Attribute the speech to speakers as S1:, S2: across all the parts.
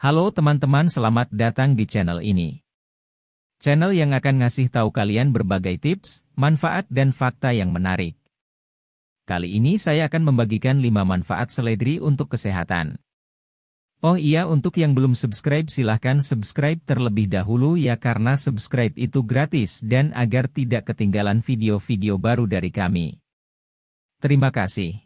S1: Halo teman-teman, selamat datang di channel ini. Channel yang akan ngasih tahu kalian berbagai tips, manfaat dan fakta yang menarik. Kali ini saya akan membagikan 5 manfaat seledri untuk kesehatan. Oh iya, untuk yang belum subscribe silahkan subscribe terlebih dahulu ya karena subscribe itu gratis dan agar tidak ketinggalan video-video baru dari kami. Terima kasih.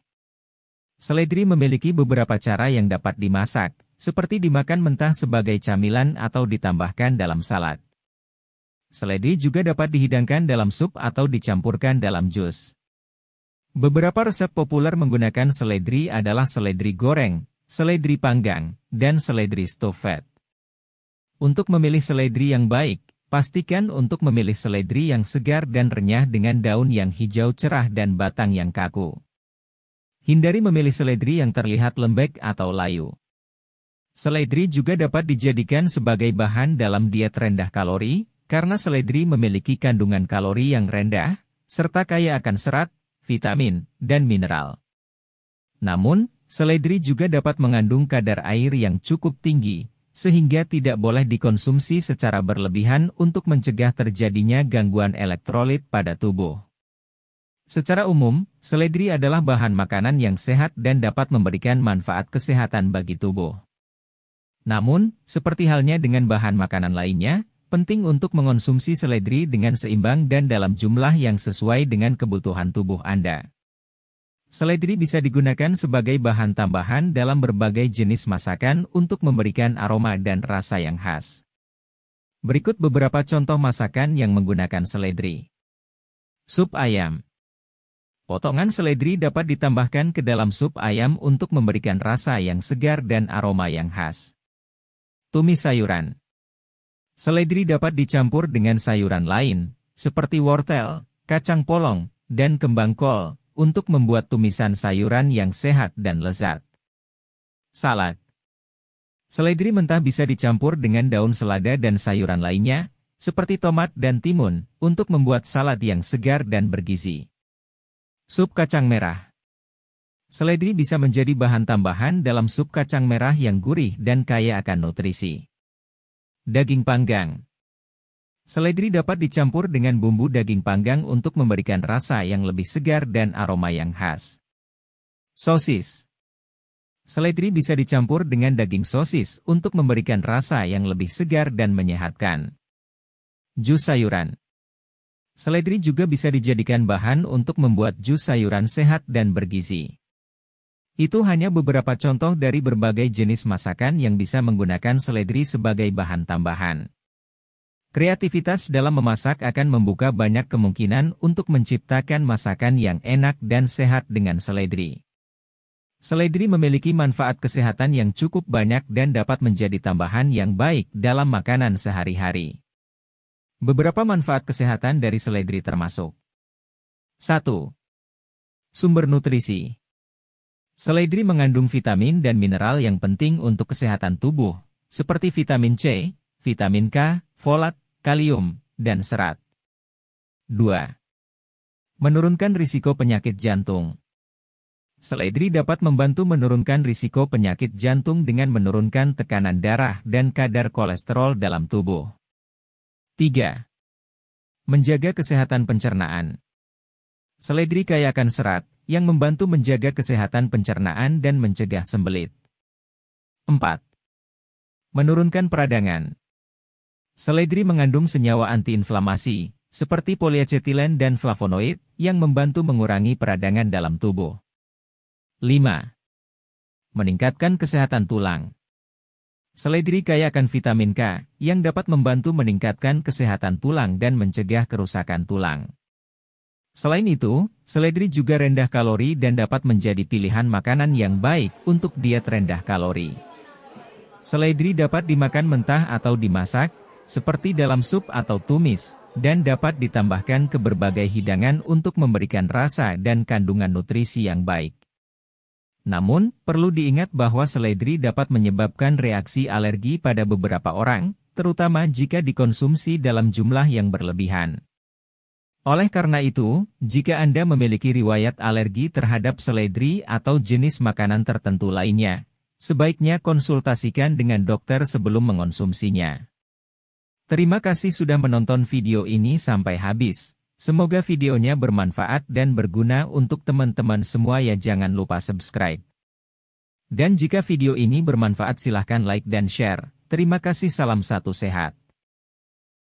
S1: Seledri memiliki beberapa cara yang dapat dimasak, seperti dimakan mentah sebagai camilan atau ditambahkan dalam salad. Seledri juga dapat dihidangkan dalam sup atau dicampurkan dalam jus. Beberapa resep populer menggunakan seledri adalah seledri goreng, seledri panggang, dan seledri stovet. Untuk memilih seledri yang baik, pastikan untuk memilih seledri yang segar dan renyah dengan daun yang hijau cerah dan batang yang kaku. Hindari memilih seledri yang terlihat lembek atau layu. Seledri juga dapat dijadikan sebagai bahan dalam diet rendah kalori, karena seledri memiliki kandungan kalori yang rendah, serta kaya akan serat, vitamin, dan mineral. Namun, seledri juga dapat mengandung kadar air yang cukup tinggi, sehingga tidak boleh dikonsumsi secara berlebihan untuk mencegah terjadinya gangguan elektrolit pada tubuh. Secara umum, seledri adalah bahan makanan yang sehat dan dapat memberikan manfaat kesehatan bagi tubuh. Namun, seperti halnya dengan bahan makanan lainnya, penting untuk mengonsumsi seledri dengan seimbang dan dalam jumlah yang sesuai dengan kebutuhan tubuh Anda. Seledri bisa digunakan sebagai bahan tambahan dalam berbagai jenis masakan untuk memberikan aroma dan rasa yang khas. Berikut beberapa contoh masakan yang menggunakan seledri. Sup ayam Potongan seledri dapat ditambahkan ke dalam sup ayam untuk memberikan rasa yang segar dan aroma yang khas. Tumis sayuran Seledri dapat dicampur dengan sayuran lain, seperti wortel, kacang polong, dan kembang kol, untuk membuat tumisan sayuran yang sehat dan lezat. Salad Seledri mentah bisa dicampur dengan daun selada dan sayuran lainnya, seperti tomat dan timun, untuk membuat salad yang segar dan bergizi. Sup kacang merah Seledri bisa menjadi bahan tambahan dalam sup kacang merah yang gurih dan kaya akan nutrisi. Daging panggang Seledri dapat dicampur dengan bumbu daging panggang untuk memberikan rasa yang lebih segar dan aroma yang khas. Sosis Seledri bisa dicampur dengan daging sosis untuk memberikan rasa yang lebih segar dan menyehatkan. Jus sayuran Seledri juga bisa dijadikan bahan untuk membuat jus sayuran sehat dan bergizi. Itu hanya beberapa contoh dari berbagai jenis masakan yang bisa menggunakan seledri sebagai bahan tambahan. Kreativitas dalam memasak akan membuka banyak kemungkinan untuk menciptakan masakan yang enak dan sehat dengan seledri. Seledri memiliki manfaat kesehatan yang cukup banyak dan dapat menjadi tambahan yang baik dalam makanan sehari-hari. Beberapa manfaat kesehatan dari seledri termasuk 1. Sumber nutrisi Seledri mengandung vitamin dan mineral yang penting untuk kesehatan tubuh, seperti vitamin C, vitamin K, folat, kalium, dan serat. 2. Menurunkan risiko penyakit jantung Seledri dapat membantu menurunkan risiko penyakit jantung dengan menurunkan tekanan darah dan kadar kolesterol dalam tubuh. 3. Menjaga kesehatan pencernaan Seledri kaya akan serat, yang membantu menjaga kesehatan pencernaan dan mencegah sembelit. 4. Menurunkan peradangan Seledri mengandung senyawa antiinflamasi, seperti poliacetilen dan flavonoid, yang membantu mengurangi peradangan dalam tubuh. 5. Meningkatkan kesehatan tulang Seledri kaya akan vitamin K, yang dapat membantu meningkatkan kesehatan tulang dan mencegah kerusakan tulang. Selain itu, seledri juga rendah kalori dan dapat menjadi pilihan makanan yang baik untuk diet rendah kalori. Seledri dapat dimakan mentah atau dimasak, seperti dalam sup atau tumis, dan dapat ditambahkan ke berbagai hidangan untuk memberikan rasa dan kandungan nutrisi yang baik. Namun, perlu diingat bahwa seledri dapat menyebabkan reaksi alergi pada beberapa orang, terutama jika dikonsumsi dalam jumlah yang berlebihan. Oleh karena itu, jika Anda memiliki riwayat alergi terhadap seledri atau jenis makanan tertentu lainnya, sebaiknya konsultasikan dengan dokter sebelum mengonsumsinya. Terima kasih sudah menonton video ini sampai habis. Semoga videonya bermanfaat dan berguna untuk teman-teman semua ya jangan lupa subscribe. Dan jika video ini bermanfaat silahkan like dan share. Terima kasih salam satu sehat.